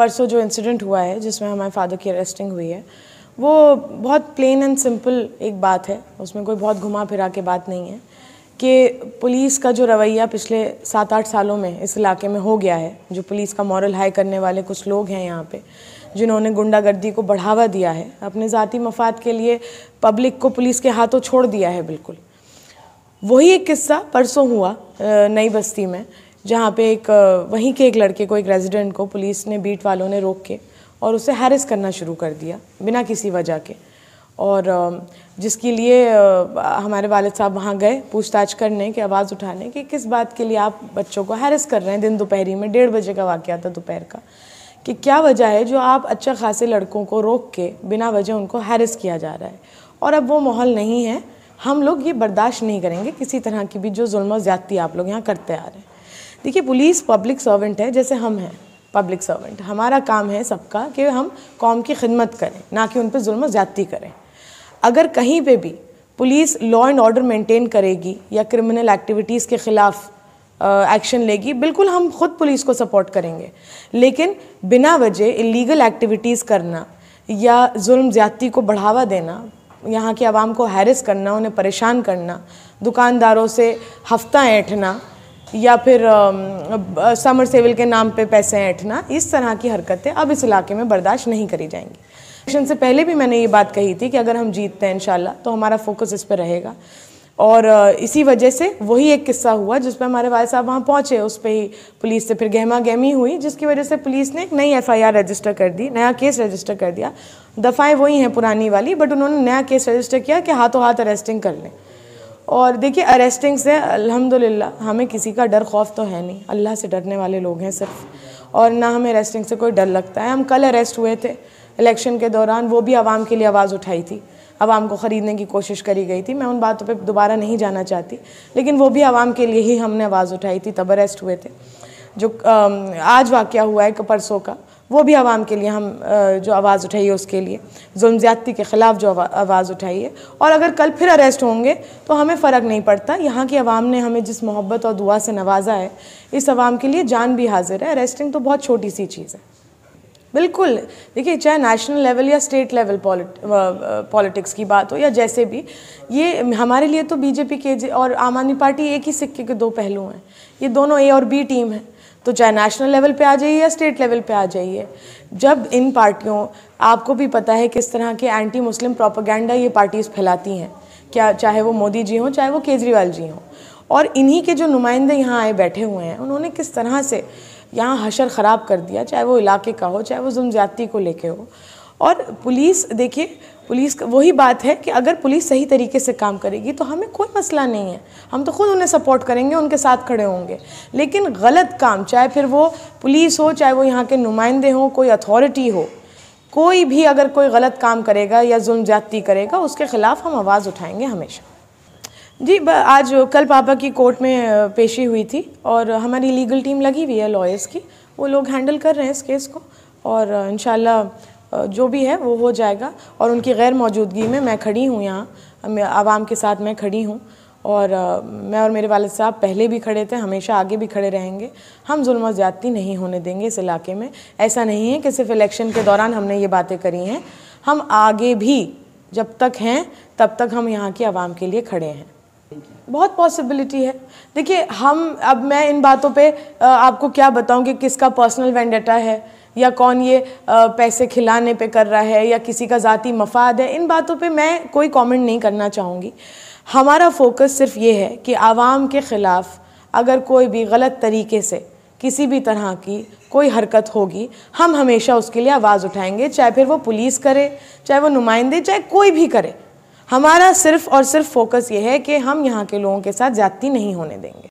परसों जो इंसिडेंट हुआ है जिसमें हमारे फादर की अरेस्टिंग हुई है वो बहुत प्लेन एंड सिंपल एक बात है उसमें कोई बहुत घुमा फिरा के बात नहीं है कि पुलिस का जो रवैया पिछले सात आठ सालों में इस इलाके में हो गया है जो पुलिस का मॉरल हाई करने वाले कुछ लोग हैं यहाँ पे जिन्होंने गुंडागर्दी को बढ़ावा दिया है अपने ज़ाती मफाद के लिए पब्लिक को पुलिस के हाथों छोड़ दिया है बिल्कुल वही एक किस्सा परसों हुआ नई बस्ती में जहाँ पे एक वहीं के एक लड़के को एक रेजिडेंट को पुलिस ने बीट वालों ने रोक के और उसे हैरस करना शुरू कर दिया बिना किसी वजह के और जिसके लिए हमारे वालद साहब वहाँ गए पूछताछ करने की आवाज़ उठाने कि किस बात के लिए आप बच्चों को हैरस कर रहे हैं दिन दोपहरी में डेढ़ बजे का वाक़ था दोपहर का कि क्या वजह है जो आप अच्छा खासे लड़कों को रोक के बिना वजह उनको हैरस किया जा रहा है और अब वो माहौल नहीं है हम लोग ये बर्दाश्त नहीं करेंगे किसी तरह की भी जो जुल्म ज़्यादती आप लोग यहाँ करते आ रहे हैं देखिए पुलिस पब्लिक सर्वेंट है जैसे हम हैं पब्लिक सर्वेंट हमारा काम है सबका कि हम कौम की खिदमत करें ना कि उन पर जुल्म ज़्यादती करें अगर कहीं पे भी police law and order maintain करेगी या क्रिमिनल एक्टिविटीज़ के ख़िलाफ़ एक्शन लेगी बिल्कुल हम खुद पुलिस को सपोर्ट करेंगे लेकिन बिना वजह इलीगल एक्टिविटीज़ करना या जुल्म ज़्यादती को बढ़ावा देना यहाँ के आवाम को हैरस करना उन्हें परेशान करना दुकानदारों से हफ्ता ऐठना या फिर समर सेविल के नाम पे पैसे ऐठना इस तरह की हरकतें अब इस इलाके में बर्दाश्त नहीं करी जाएंगी इलेक्शन से पहले भी मैंने ये बात कही थी कि अगर हम जीतते हैं इन तो हमारा फोकस इस पर रहेगा और इसी वजह से वही एक किस्सा हुआ जिस पर हमारे वाल साहब वहाँ पहुँचे उस पर ही पुलिस से फिर गहमा गहमी हुई जिसकी वजह से पुलिस ने एक नई एफआईआर रजिस्टर कर दी नया केस रजिस्टर कर दिया दफ़ाएँ वही हैं पुरानी वाली बट उन्होंने नया केस रजिस्टर किया कि हाथों हाथ अरेस्टिंग कर लें और देखिए अरेस्टिंग से अल्हम्दुलिल्लाह हमें किसी का डर खौफ तो है नहीं अल्लाह से डरने वाले लोग हैं सिर्फ और ना हमें अरेस्टिंग से कोई डर लगता है हम कल अरेस्ट हुए थे इलेक्शन के दौरान वो भी आवाम के लिए आवाज़ उठाई थी आवाम को ख़रीदने की कोशिश करी गई थी मैं उन बातों पर दोबारा नहीं जाना चाहती लेकिन वो भी आवाम के लिए ही हमने आवाज़ उठाई थी तब अरेस्ट हुए थे जो आज वाक़ हुआ है परसों का वो भी आवाम के लिए हम जो आवाज़ उठाई है उसके लिए जुल्म ज़्यादती के ख़िलाफ़ जो आवाज़ उठाई है और अगर कल फिर अरेस्ट होंगे तो हमें फ़र्क नहीं पड़ता यहाँ की आवाम ने हमें जिस मोहब्बत और दुआ से नवाजा है इस आवाम के लिए जान भी हाजिर है अरेस्टिंग तो बहुत छोटी सी चीज़ है बिल्कुल देखिए चाहे नेशनल लेवल या स्टेट लेवल पॉलिटिक्स की बात हो या जैसे भी ये हमारे लिए तो बीजेपी के और आम आदमी पार्टी एक ही सिक्के के दो पहलू हैं ये दोनों ए और बी टीम है तो चाहे नेशनल लेवल पे आ जाइए या स्टेट लेवल पे आ जाइए जब इन पार्टियों आपको भी पता है किस तरह के एंटी मुस्लिम प्रोपागेंडा ये पार्टीज़ फैलाती हैं क्या चाहे वो मोदी जी हों चाहे वो केजरीवाल जी हों और इन्हीं के जो नुमाइंदे यहाँ आए बैठे हुए हैं उन्होंने किस तरह से यहाँ हशर ख़राब कर दिया चाहे वो इलाके का हो चाहे वो जुमज़्याती को लेके हो और पुलिस देखिए पुलिस वही बात है कि अगर पुलिस सही तरीके से काम करेगी तो हमें कोई मसला नहीं है हम तो खुद उन्हें सपोर्ट करेंगे उनके साथ खड़े होंगे लेकिन गलत काम चाहे फिर वो पुलिस हो चाहे वो यहाँ के नुमाइंदे हों कोई अथॉरिटी हो कोई भी अगर कोई गलत काम करेगा या जुल्म ज्यादती करेगा उसके ख़िलाफ़ हम आवाज़ उठाएंगे हमेशा जी आज कल पापा की कोर्ट में पेशी हुई थी और हमारी लीगल टीम लगी हुई है लॉयर्स की वो लोग हैंडल कर रहे हैं इस केस को और इन जो भी है वो हो जाएगा और उनकी गैर मौजूदगी में मैं खड़ी हूँ यहाँ आवाम के साथ मैं खड़ी हूँ और मैं और मेरे वालद साहब पहले भी खड़े थे हमेशा आगे भी खड़े रहेंगे हम म ज़्यादती नहीं होने देंगे इस इलाके में ऐसा नहीं है कि सिर्फ इलेक्शन के दौरान हमने ये बातें करी हैं हम आगे भी जब तक हैं तब तक हम यहाँ की आवाम के लिए खड़े हैं बहुत पॉसिबिलिटी है देखिए हम अब मैं इन बातों पे आपको क्या बताऊँ कि किसका पर्सनल वेंडेटा है या कौन ये पैसे खिलाने पे कर रहा है या किसी का ज़ाती मफाद है इन बातों पे मैं कोई कमेंट नहीं करना चाहूँगी हमारा फोकस सिर्फ ये है कि आवाम के ख़िलाफ़ अगर कोई भी गलत तरीके से किसी भी तरह की कोई हरकत होगी हम हमेशा उसके लिए आवाज़ उठाएंगे चाहे फिर वो पुलिस करे चाहे वो नुमाइंदे चाहे कोई भी करे हमारा सिर्फ़ और सिर्फ फोकस ये है कि हम यहाँ के लोगों के साथ ज़्यादती नहीं होने देंगे